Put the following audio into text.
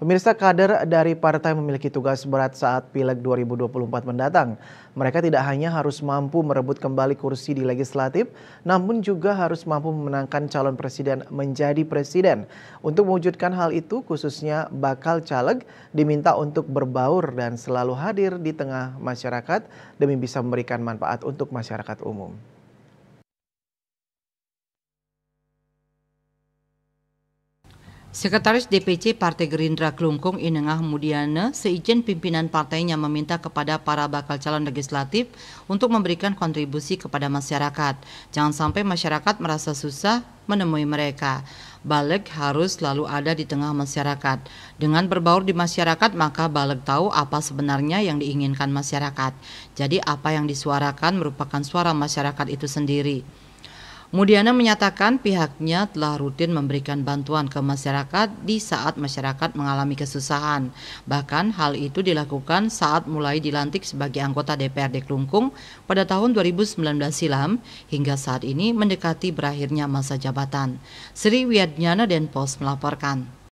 Pemirsa kader dari partai memiliki tugas berat saat Pileg 2024 mendatang. Mereka tidak hanya harus mampu merebut kembali kursi di legislatif, namun juga harus mampu memenangkan calon presiden menjadi presiden. Untuk mewujudkan hal itu, khususnya bakal caleg diminta untuk berbaur dan selalu hadir di tengah masyarakat demi bisa memberikan manfaat untuk masyarakat umum. Sekretaris DPC Partai Gerindra Klungkung Inengah Mudiana seizin pimpinan partainya meminta kepada para bakal calon legislatif untuk memberikan kontribusi kepada masyarakat. Jangan sampai masyarakat merasa susah menemui mereka. Balik harus selalu ada di tengah masyarakat. Dengan berbaur di masyarakat, maka balik tahu apa sebenarnya yang diinginkan masyarakat. Jadi apa yang disuarakan merupakan suara masyarakat itu sendiri. Mudiana menyatakan pihaknya telah rutin memberikan bantuan ke masyarakat di saat masyarakat mengalami kesusahan. Bahkan hal itu dilakukan saat mulai dilantik sebagai anggota DPRD Klungkung pada tahun 2019 silam hingga saat ini mendekati berakhirnya masa jabatan. Sri Wiyadnyana Denpos melaporkan.